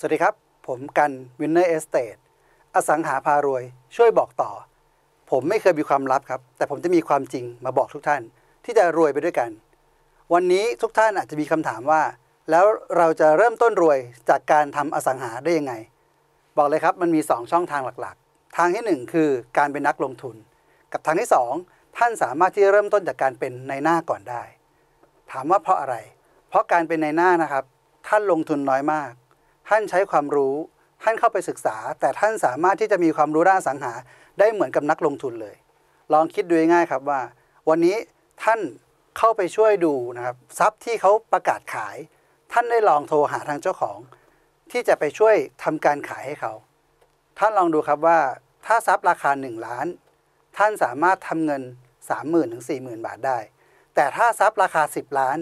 สวัสดีครับ ผมกันวินเนอร์เอสเตดอสังหาพารวย ช่วยบอกต่อ ผมไม่เคยมีความลับครับ แต่ผมจะมีความจริงมาบอกทุกท่านที่จะรวยไปด้วยกัน วันนี้ทุกท่านอาจจะมีคำถามว่า แล้วเราจะเริ่มต้นรวยจากการทำอสังหาได้ยังไง บอกเลยครับมันมี2ช่องทางหลักๆ ทางที่ 1 คือการเป็นนักลงทุน กับทางที่2ท่านสามารถที่จะเริ่มต้นจากการเป็นในหน้าก่อนได้ ถามว่าเพราะอะไร เพราะการเป็นในหน้านะครับ ท่านลงทุนน้อยมากท่านใช้ความรู้ท่านเข้าไปศึกษา แต่ท่านสามารถที่จะมีความรู้ด้านสังหาได้เหมือนกับนักลงทุนเลย ลองคิดดูง่ายครับว่า วันนี้ท่านเข้าไปช่วยดูนะครับทรัพย์ที่เขาประกาศขาย ท่านได้ลองโทรหาทางเจ้าของ ที่จะไปช่วยทำการขายให้เขา ท่านลองดูครับว่าถ้าทรัพย์ราคา1ล้าน ท่านสามารถทำเงิน3 0,000ถึง40,000 บาทได้ แต่ถ้าทรัพย์ราคา 10 ล้าน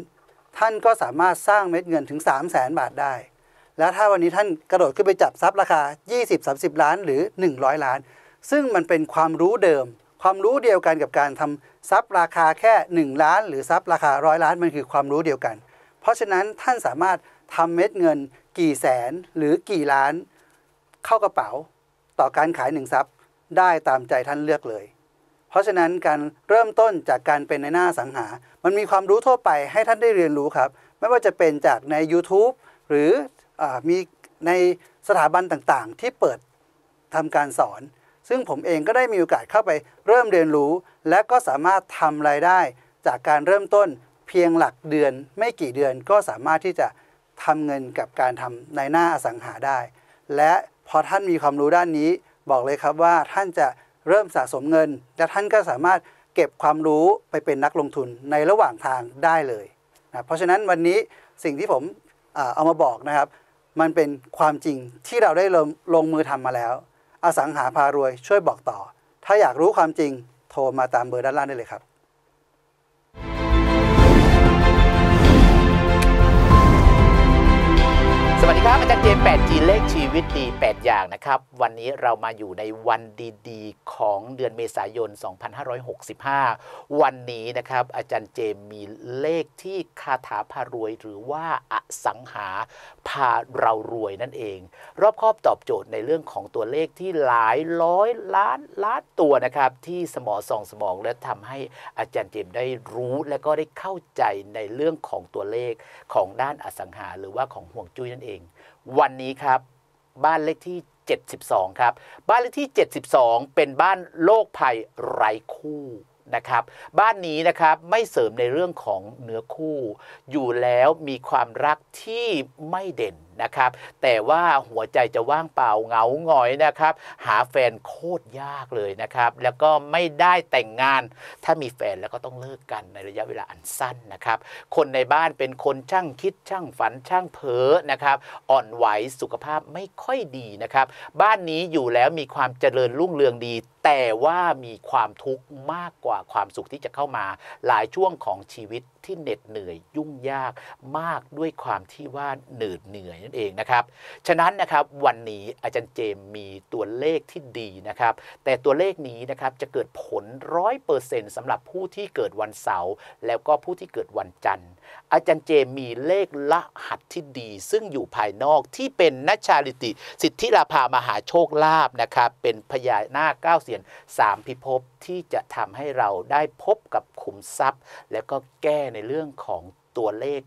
ท่านก็สามารถสร้างเม็ดเงินถึง3 0 0 0 0 0 บาทได้แล้วถ้าวันนี้ท่านกระโดดขึ้นไปจับทรัพย์ราคา 20-30 ล้านหรือ 100 ล้าน ซึ่งมันเป็นความรู้เดิม ความรู้เดียวกันกับการทำทรัพย์ราคาแค่ 1 ล้านหรือทรัพย์ราคาร้อยล้านมันคือความรู้เดียวกัน เพราะฉะนั้นท่านสามารถทำเม็ดเงินกี่แสนหรือกี่ล้านเข้ากระเป๋า ต่อการขายหนึ่งทรัพย์ได้ตามใจท่านเลือกเลย เพราะฉะนั้นการเริ่มต้นจากการเป็นในหน้าสังหา มันมีความรู้ทั่วไปให้ท่านได้เรียนรู้ครับ ไม่ว่าจะเป็นจากใน YouTube หรือมีในสถาบันต่างๆ ที่เปิดทำการสอน ซึ่งผมเองก็ได้มีโอกาสเข้าไปเริ่มเรียนรู้ และก็สามารถทำรายได้ จากการเริ่มต้นเพียงหลักเดือนไม่กี่เดือนก็สามารถที่จะทำเงินกับการทำในหน้าอสังหาได้ และพอท่านมีความรู้ด้านนี้ บอกเลยครับว่าท่านจะเริ่มสะสมเงิน และท่านก็สามารถเก็บความรู้ไปเป็นนักลงทุนในระหว่างทางได้เลยนะเพราะฉะนั้นวันนี้สิ่งที่ผมเอามาบอกนะครับมันเป็นความจริงที่เราได้ลงลงมือทำมาแล้ว อสังหาพารวยช่วยบอกต่อ ถ้าอยากรู้ความจริงโทรมาตามเบอร์ด้านล่างได้เลยครับครับอาจารย์เจมดจีเลขชีวิตดี 8 อย่างนะครับ วันนี้เรามาอยู่ในวันดี ๆของเดือนเมษายน 2565 วันนี้นะครับอาจารย์เจมมีเลขที่คาถาพารวยหรือว่า อสังหาพาเรารวยนั่นเองรอบครอบตอบโจทย์ในเรื่องของตัวเลขที่หลายร้อยล้านล้านตัวนะครับที่สมองส่องสมองและทำให้อาจารย์เจมได้รู้และก็ได้เข้าใจในเรื่องของตัวเลขของด้านอสังหาหรือว่าของห่วงจุ้ยนั่นเอง วันนี้ครับบ้านเลขที่ 72ครับบ้านเลขที่ 72 เป็นบ้านโลกภัยไร้คู่นะครับบ้านนี้นะครับไม่เสริมในเรื่องของเนื้อคู่ อยู่แล้วมีความรักที่ไม่เด่นนะครับ แต่ว่าหัวใจจะว่างเปล่าเหงาหงอยนะครับ หาแฟนโคตรยากเลยนะครับ แล้วก็ไม่ได้แต่งงาน ถ้ามีแฟนแล้วก็ต้องเลิกกันในระยะเวลาอันสั้นนะครับ คนในบ้านเป็นคนช่างคิดช่างฝันช่างเผลอนะครับ อ่อนไหวสุขภาพไม่ค่อยดีนะครับ บ้านนี้อยู่แล้วมีความเจริญรุ่งเรืองดี แต่ว่ามีความทุกข์มากกว่าความสุขที่จะเข้ามา หลายช่วงของชีวิตที่เหน็ดเหนื่อยยุ่งยากมากด้วยความที่ว่าเหนื่อยเหนื่อยนั่นเองนะครับ ฉะนั้นนะครับวันนี้อาจารย์เจมมีตัวเลขที่ดีนะครับ แต่ตัวเลขนี้นะครับจะเกิดผลร้อยเปอร์เซ็นต์สำหรับผู้ที่เกิดวันเสาร์แล้วก็ผู้ที่เกิดวันจันทร์ อาจารย์เจมมีเลขละหัสที่ดี ซึ่งอยู่ภายนอกที่เป็น นัชชาลิติ สิทธิราภา มหาโชคลาภนะครับเป็นพญานาคเก้าเสียนสามพิภพที่จะทำให้เราได้พบกับขุมทรัพย์แล้วก็แก้ในเรื่องของตัวเลข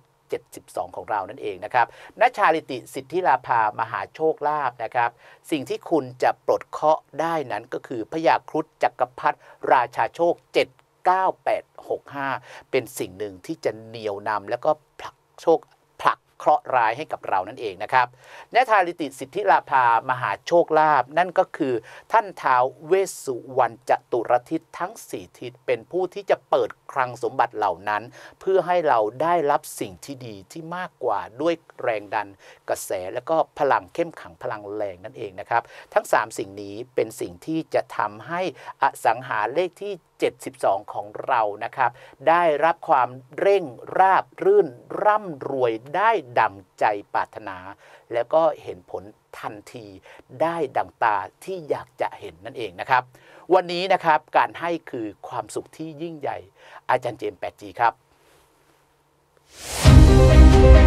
72 ของเรานั่นเองนะครับนชาลิติสิทธิลาภามหาโชคลาภนะครับ สิ่งที่คุณจะปลดเคาะได้นั้นก็คือ พยาครุฑจักรพรรดิราชาโชค 79865 เป็นสิ่งหนึ่งที่จะเหนียวนำแล้วก็ผลักโชคเคราะห์ร้ายให้กับเรา นั่น เอง นะ ครับเนธาลิติสิทธิลาภามหาโชคลาภนั่นก็คือ ท่านท้าว เวสุวรรณจตุรทิศทั้ง4ทิศ เป็นผู้ที่จะเปิดคลังสมบัติเหล่านั้น เพื่อให้เราได้รับสิ่งที่ดีที่มากกว่าด้วยแรงดันกระแสและก็พลัง เข้มขังพลังแรงนั่นเองนะครับทั้ง 3 สิ่งนี้เป็นสิ่งที่จะทำให้อสังหาเลขที่72 ของเรานะครับ ได้รับความเร่งราบรื่น ร่ำรวยได้ ดังใจปรารถนา แล้วก็เห็นผลทันทีได้ดังตาที่อยากจะเห็นนั่นเองนะครับ วันนี้นะครับการให้คือความสุขที่ยิ่งใหญ่ อาจารย์เจมส์แปดจีครับ